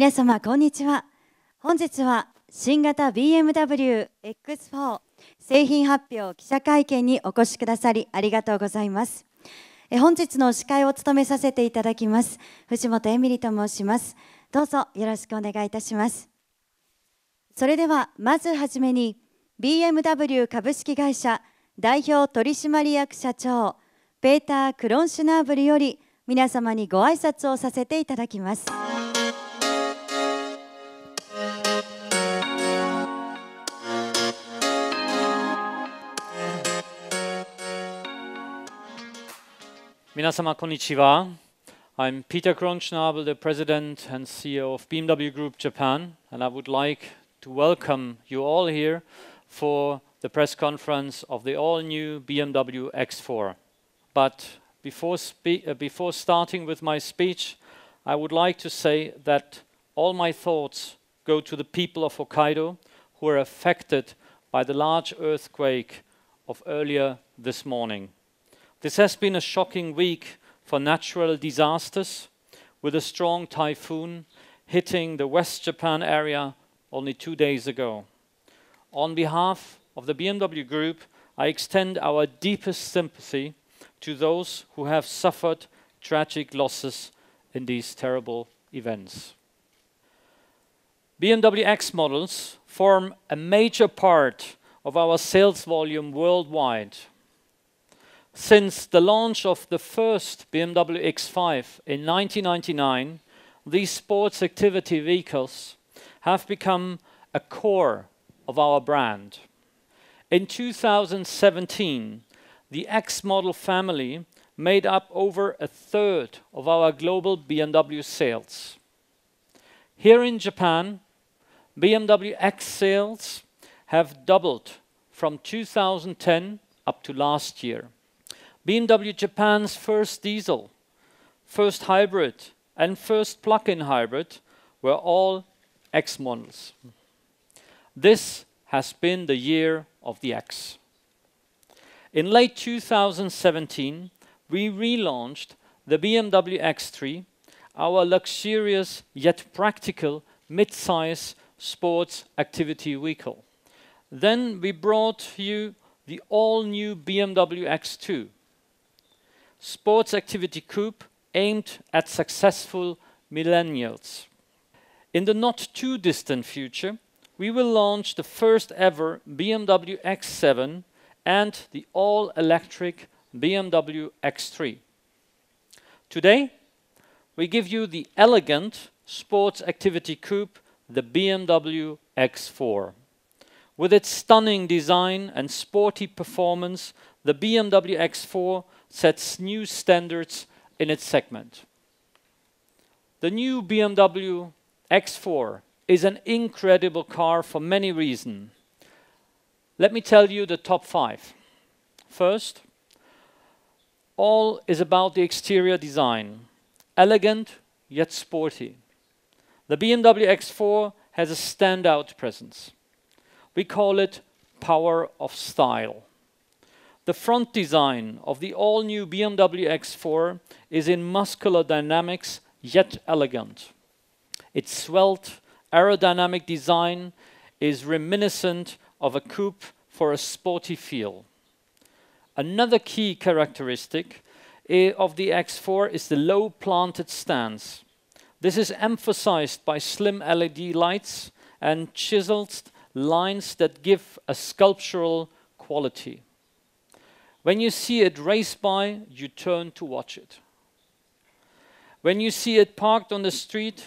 皆様こんにちは本日は新型 BMWX4 製品発表記者会見にお越しくださりありがとうございます本日の司会を務めさせていただきます藤本恵美里と申しますどうぞよろしくお願いいたしますそれではまずはじめに BMW 株式会社代表取締役社長ペーター・クロンシュナーブルより皆様にご挨拶をさせていただきます Minasama konnichiwa. I'm Peter Kronschnabel, the President and CEO of BMW Group Japan, and I would like to welcome you all here for the press conference of the all-new BMW X4. But before, uh, before starting with my speech, I would like to say that all my thoughts go to the people of Hokkaido who were affected by the large earthquake of earlier this morning. This has been a shocking week for natural disasters, with a strong typhoon hitting the West Japan area only two days ago. On behalf of the BMW Group, I extend our deepest sympathy to those who have suffered tragic losses in these terrible events. BMW X models form a major part of our sales volume worldwide. Since the launch of the first BMW X5 in 1999, these sports activity vehicles have become a core of our brand. In 2017, the X model family made up over a third of our global BMW sales. Here in Japan, BMW X sales have doubled from 2010 up to last year. BMW Japan's first diesel, first hybrid, and first plug-in hybrid were all X models. This has been the year of the X. In late 2017, we relaunched the BMW X3, our luxurious yet practical mid-size sports activity vehicle. Then we brought you the all-new BMW X2, Sports Activity coupe aimed at successful millennials. In the not too distant future, we will launch the first ever BMW X7 and the all electric BMW X3. Today, we give you the elegant sports activity coupe, the BMW X4. With its stunning design and sporty performance, the BMW X4 sets new standards in its segment. The new BMW X4 is an incredible car for many reasons. Let me tell you the top five. First, all is about the exterior design. Elegant, yet sporty. The BMW X4 has a standout presence. We call it power of style. The front design of the all-new BMW X4 is in muscular dynamics, yet elegant. Its swelled aerodynamic design is reminiscent of a coupe for a sporty feel. Another key characteristic eh, of the X4 is the low planted stance. This is emphasized by slim LED lights and chiseled lines that give a sculptural quality. When you see it race by, you turn to watch it. When you see it parked on the street,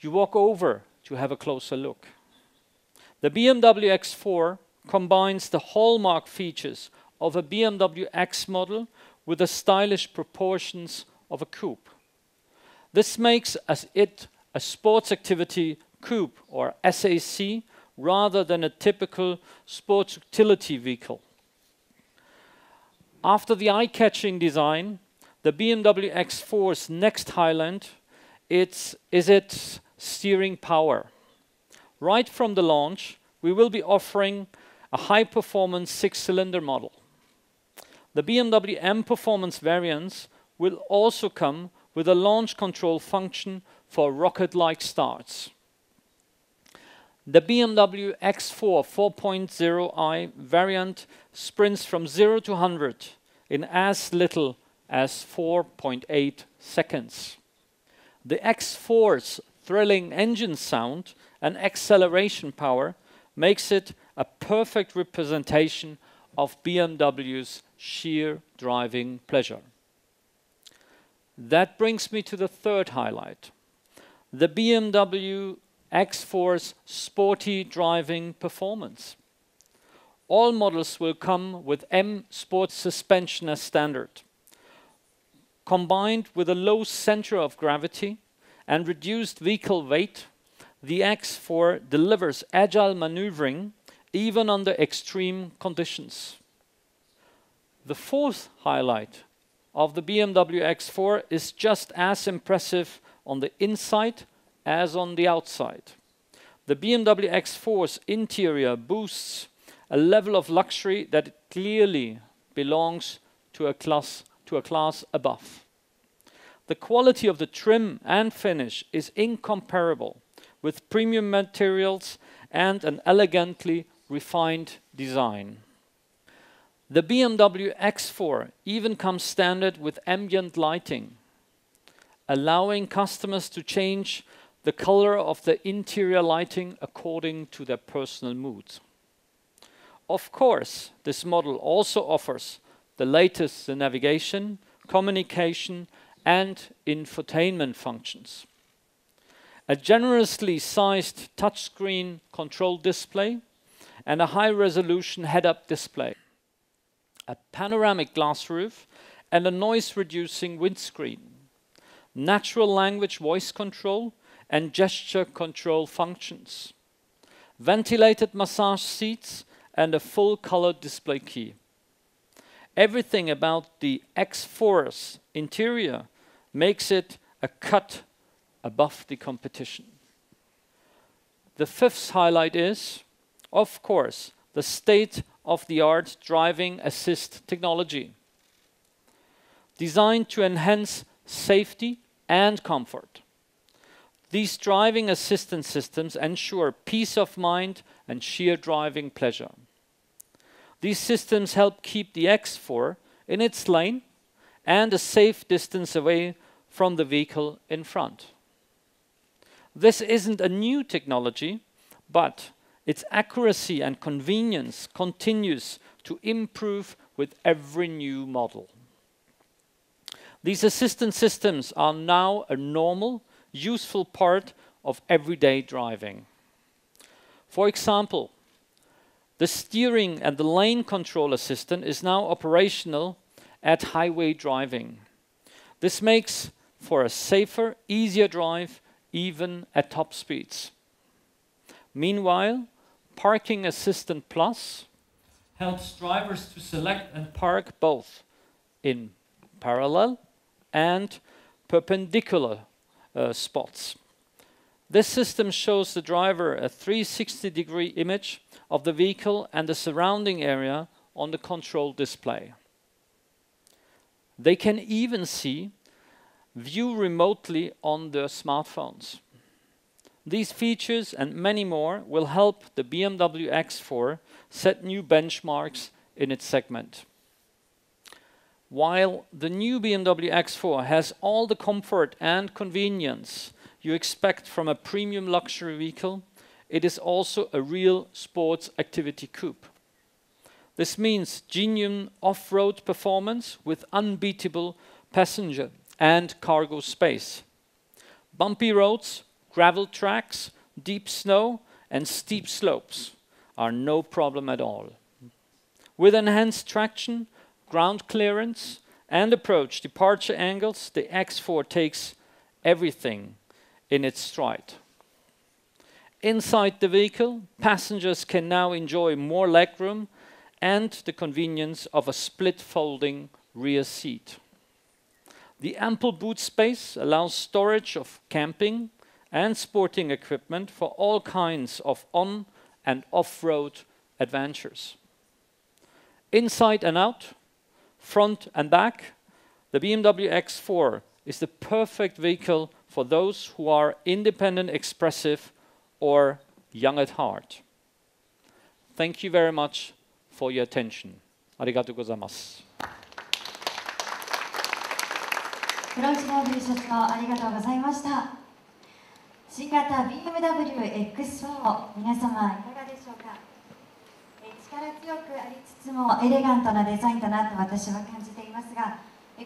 you walk over to have a closer look. The BMW X4 combines the hallmark features of a BMW X model with the stylish proportions of a coupe. This makes as it a sports activity coupe or SAC rather than a typical sports utility vehicle. After the eye-catching design, the BMW X4's next highlight it's, is its steering power. Right from the launch, we will be offering a high-performance six-cylinder model. The BMW M Performance variants will also come with a launch control function for rocket-like starts. The BMW X4 4.0i variant sprints from 0 to 100 in as little as 4.8 seconds. The X4's thrilling engine sound and acceleration power makes it a perfect representation of BMW's sheer driving pleasure. That brings me to the third highlight. The BMW X4's sporty driving performance. All models will come with M Sport suspension as standard. Combined with a low center of gravity and reduced vehicle weight, the X4 delivers agile maneuvering even under extreme conditions. The fourth highlight of the BMW X4 is just as impressive on the inside as on the outside. The BMW X4's interior boosts a level of luxury that clearly belongs to a class, to a class above. The quality of the trim and finish is incomparable with premium materials and an elegantly refined design. The BMW X4 even comes standard with ambient lighting, allowing customers to change the color of the interior lighting according to their personal mood. Of course, this model also offers the latest navigation, communication, and infotainment functions. A generously sized touchscreen control display and a high-resolution head-up display, a panoramic glass roof, and a noise-reducing windscreen, natural language voice control, and gesture control functions, ventilated massage seats, and a full color display key. Everything about the X4's interior makes it a cut above the competition. The fifth highlight is, of course, the state of the art driving assist technology, designed to enhance safety and comfort. These driving assistance systems ensure peace of mind and sheer driving pleasure. These systems help keep the X4 in its lane and a safe distance away from the vehicle in front. This isn't a new technology, but its accuracy and convenience continues to improve with every new model. These assistance systems are now a normal useful part of everyday driving. For example, the steering and the lane control assistant is now operational at highway driving. This makes for a safer, easier drive even at top speeds. Meanwhile, Parking Assistant Plus helps drivers to select and park both in parallel and perpendicular uh, spots. This system shows the driver a 360-degree image of the vehicle and the surrounding area on the control display. They can even see view remotely on their smartphones. These features and many more will help the BMW X4 set new benchmarks in its segment. While the new BMW X4 has all the comfort and convenience you expect from a premium luxury vehicle, it is also a real sports activity coupe. This means genuine off-road performance with unbeatable passenger and cargo space. Bumpy roads, gravel tracks, deep snow and steep slopes are no problem at all. With enhanced traction, ground clearance, and approach departure angles, the X4 takes everything in its stride. Inside the vehicle, passengers can now enjoy more legroom and the convenience of a split folding rear seat. The ample boot space allows storage of camping and sporting equipment for all kinds of on and off-road adventures. Inside and out, front and back, the BMW X4 is the perfect vehicle for those who are independent, expressive, or young at heart. Thank you very much for your attention. Arigato gozaimasu. 黒内モービル社長ありがとうございました新型 BMW X4 皆様力強くありつつもエレガントなデザインだなと私は感じていますが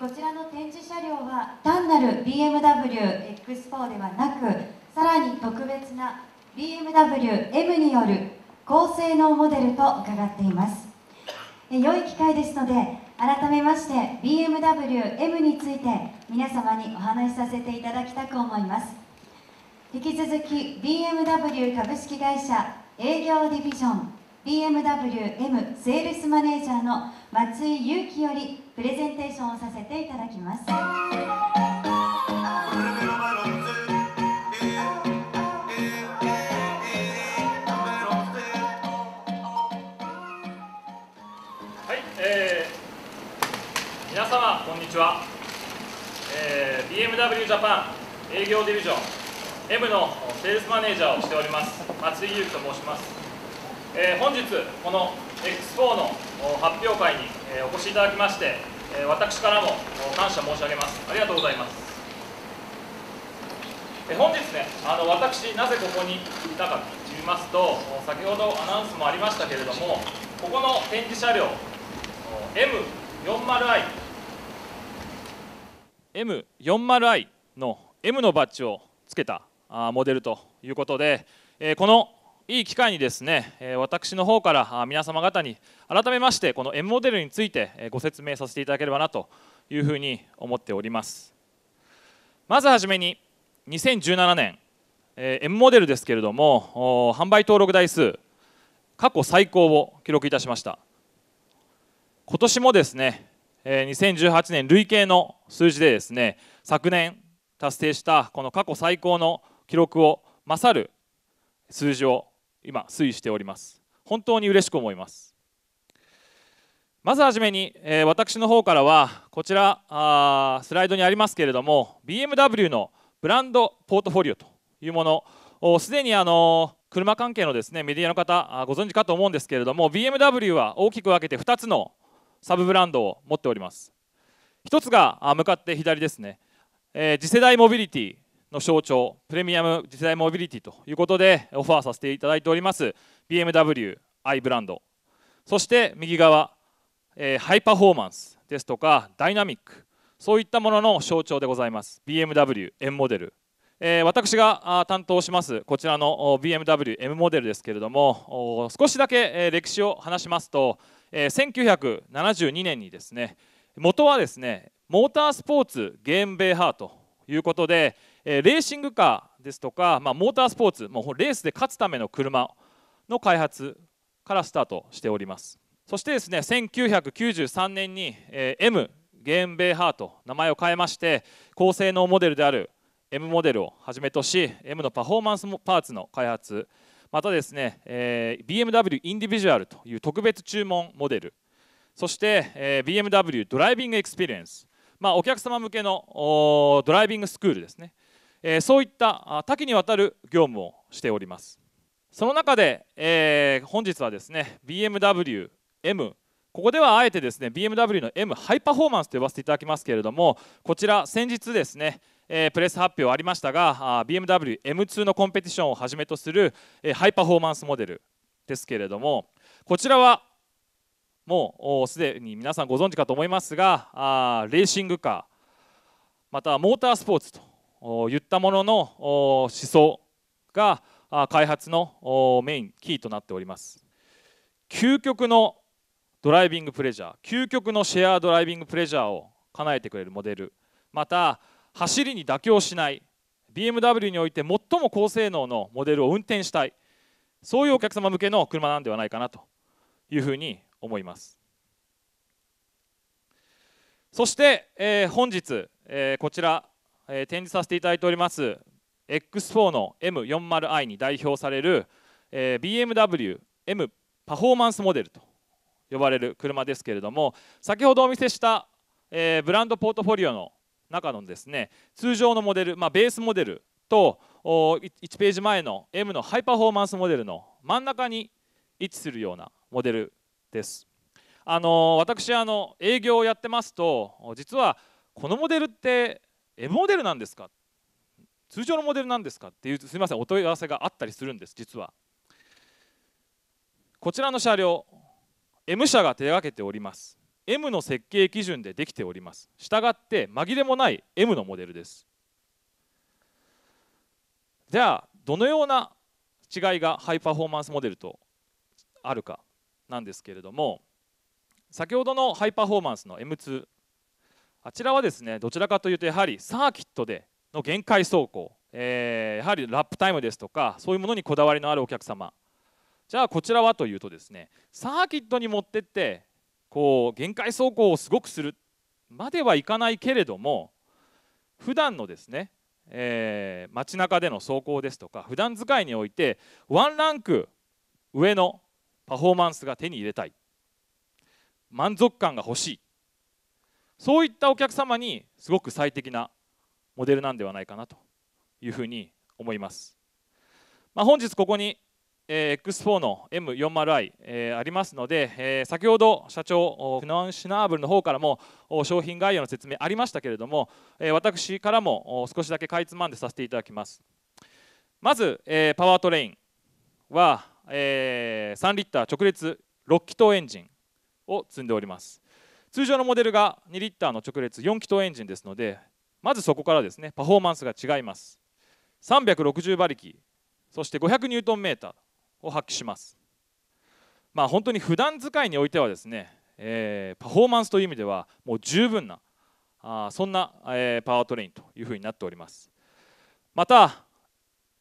こちらの展示車両は単なる BMWX4 ではなくさらに特別な BMWM による高性能モデルと伺っています良い機会ですので改めまして BMWM について皆様にお話しさせていただきたく思います引き続き BMW 株式会社営業ディビジョン BMW M セールスマネージャーの松井裕樹よりプレゼンテーションをさせていただきます。皆様こんにちは、えー、BMW ジャパン営業ディビジョン M のセールスマネージャーをしております松井裕樹と申しますえー、本日この X4 の発表会にお越しいただきまして私からも感謝申し上げますありがとうございます本日ねあの私なぜここにいたかと言いますと先ほどアナウンスもありましたけれどもここの展示車両 M40i M40i の M のバッジをつけたモデルということでこのいい機会にですね私の方から皆様方に改めましてこの M モデルについてご説明させていただければなというふうに思っておりますまずはじめに2017年 M モデルですけれども販売登録台数過去最高を記録いたしました今年もですね2018年累計の数字でですね昨年達成したこの過去最高の記録を勝る数字を今推移しております本当に嬉しく思いますまずはじめに、えー、私の方からはこちらあスライドにありますけれども BMW のブランドポートフォリオというものすでにあの車関係のですねメディアの方ご存知かと思うんですけれども BMW は大きく分けて2つのサブブランドを持っております1つが向かって左ですね、えー、次世代モビリティの象徴プレミアム次世代モビリティということでオファーさせていただいております BMW i ブランドそして右側、えハイパフォーマンスですとかダイナミックそういったものの象徴でございます BMW M モデル、え私が担当しますこちらの BMW M モデルですけれども少しだけ歴史を話しますと、え1972年にですね元はですねモータースポーツゲームベーハーということで、えレーシングカーですとか、まあ、モータースポーツもうレースで勝つための車の開発からスタートしておりますそしてですね1993年に、え M ゲームベイハーと名前を変えまして高性能モデルである M モデルをはじめとし M のパフォーマンスパーツの開発またですね、え BMW インディビジュアルという特別注文モデルそして、え BMW ドライビングエクスペリエンス、まあ、お客様向けのドライビングスクールですねえそういった多岐にわたる業務をしておりますその中で、えー、本日はですね BMWM ここではあえてですね BMW の M ハイパフォーマンスと呼ばせていただきますけれどもこちら先日ですねえー、プレス発表ありましたが BMWM2 のコンペティションをはじめとする、えー、ハイパフォーマンスモデルですけれどもこちらはもうすでに皆さんご存知かと思いますがあレーシングカーまたはモータースポーツと言ったものの思想が開発のメインキーとなっております究極のドライビングプレジャー究極のシェアドライビングプレジャーを叶えてくれるモデルまた走りに妥協しない BMW において最も高性能のモデルを運転したいそういうお客様向けの車なんではないかなというふうに思いますそして、えー、本日、えー、こちらえー、展示させていただいております X4 の M40i に代表される、えー、BMW M パフォーマンスモデルと呼ばれる車ですけれども先ほどお見せした、えー、ブランドポートフォリオの中のですね通常のモデル、まあ、ベースモデルと1ページ前の M のハイパフォーマンスモデルの真ん中に位置するようなモデルです。あの私あの営業をやってますと実はこのモデルってえモデルなんですか通常のモデルなんですかっていうすみませんお問い合わせがあったりするんです実はこちらの車両 M 社が手がけております M の設計基準でできておりますしたがって紛れもない M のモデルですじゃあどのような違いがハイパフォーマンスモデルとあるかなんですけれども先ほどのハイパフォーマンスの M2 あちらはですねどちらかというとやはりサーキットでの限界走行、えー、やはりラップタイムですとかそういうものにこだわりのあるお客様じゃあこちらはというとですねサーキットに持ってってこう限界走行をすごくするまではいかないけれども普段のですね、えー、街中での走行ですとか普段使いにおいてワンランク上のパフォーマンスが手に入れたい満足感が欲しいそういったお客様にすごく最適なモデルなんではないかなというふうに思います、まあ、本日ここに、え X4 の M40i、えありますので、え先ほど社長フナンシナーブルの方からも商品概要の説明ありましたけれども、え私からも少しだけかいつまんでさせていただきますまず、えパワートレインは、え3リッター直列6気筒エンジンを積んでおります通常のモデルが2リッターの直列4気筒エンジンですのでまずそこからですねパフォーマンスが違います360馬力そして500ニュートンメーターを発揮しますまあ本当に普段使いにおいてはですね、えー、パフォーマンスという意味ではもう十分なあそんな、えー、パワートレインというふうになっておりますまた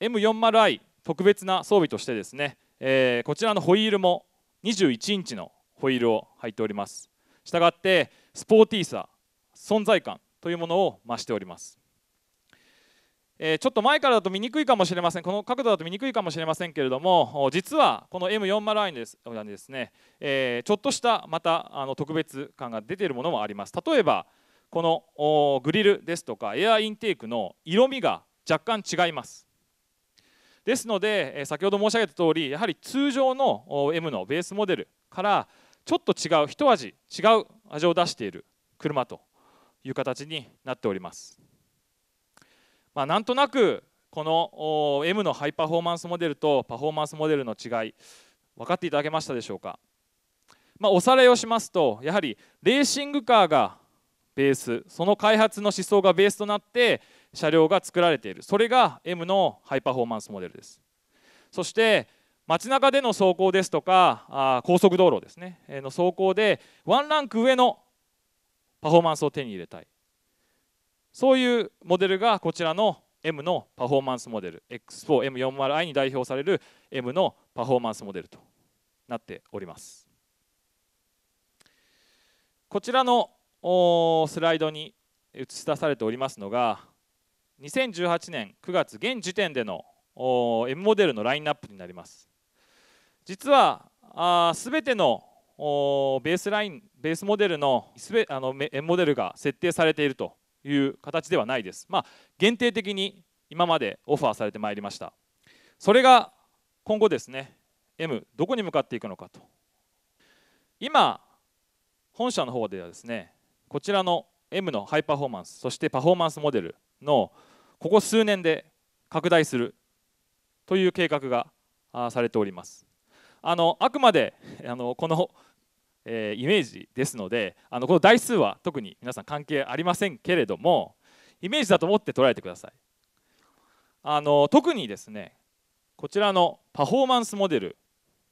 M40i 特別な装備としてですね、えー、こちらのホイールも21インチのホイールを履いておりますしたがってスポーティーさ存在感というものを増しております、えー、ちょっと前からだと見にくいかもしれませんこの角度だと見にくいかもしれませんけれども実はこの m 4 0 i ですですね、えー、ちょっとしたまたあの特別感が出ているものもあります例えばこのグリルですとかエアインテークの色味が若干違いますですので先ほど申し上げたとおりやはり通常の M のベースモデルからちょっと違う一味違う味を出している車という形になっております、まあ、なんとなくこの M のハイパフォーマンスモデルとパフォーマンスモデルの違い分かっていただけましたでしょうか、まあ、おさらいをしますとやはりレーシングカーがベースその開発の思想がベースとなって車両が作られているそれが M のハイパフォーマンスモデルですそして街中での走行ですとかあ高速道路ですねの走行でワンランク上のパフォーマンスを手に入れたいそういうモデルがこちらの M のパフォーマンスモデル X4M40i に代表される M のパフォーマンスモデルとなっておりますこちらのスライドに映し出されておりますのが2018年9月現時点での M モデルのラインナップになります実はすべてのベースラインベースモデルのすあのモデルが設定されているという形ではないです、まあ、限定的に今までオファーされてまいりましたそれが今後ですね M どこに向かっていくのかと今本社の方ではですねこちらの M のハイパフォーマンスそしてパフォーマンスモデルのここ数年で拡大するという計画がされておりますあのあくまであのこの、えー、イメージですのであのこの台数は特に皆さん関係ありませんけれどもイメージだと思って捉えてくださいあの特にですねこちらのパフォーマンスモデル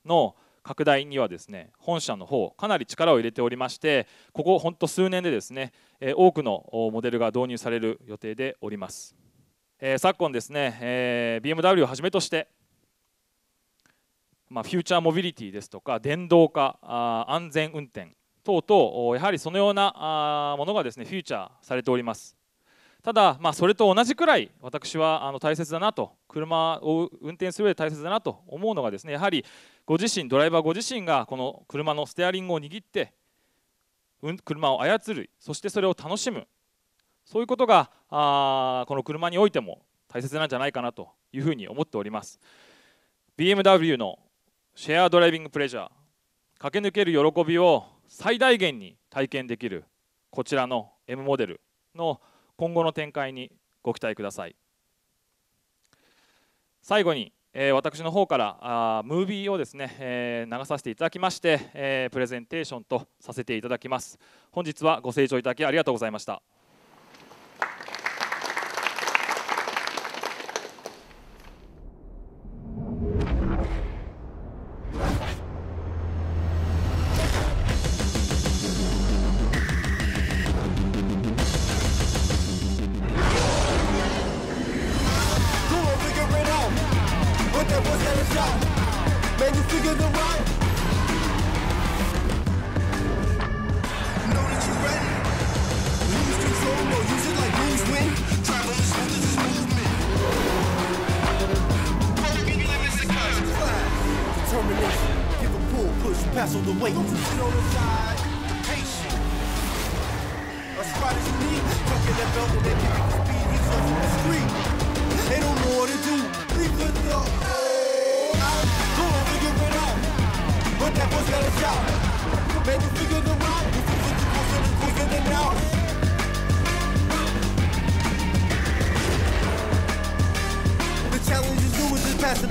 の拡大にはですね本社の方かなり力を入れておりましてここほんと数年でですね多くのモデルが導入される予定でおります、え昨今ですね、え BMW をはじめとしてまあ、フューチャーモビリティですとか電動化安全運転等々やはりそのようなものがですねフューチャーされておりますただ、まあ、それと同じくらい私はあの大切だなと車を運転する上で大切だなと思うのがですねやはりご自身ドライバーご自身がこの車のステアリングを握って車を操るそしてそれを楽しむそういうことがあこの車においても大切なんじゃないかなというふうに思っております BMW のシェアドライビングプレジャー駆け抜ける喜びを最大限に体験できるこちらの M モデルの今後の展開にご期待ください最後に、えー、私の方からあームービーをですね、えー、流させていただきまして、えー、プレゼンテーションとさせていただきます本日はご清聴いただきありがとうございました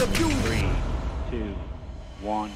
the Three, two, one.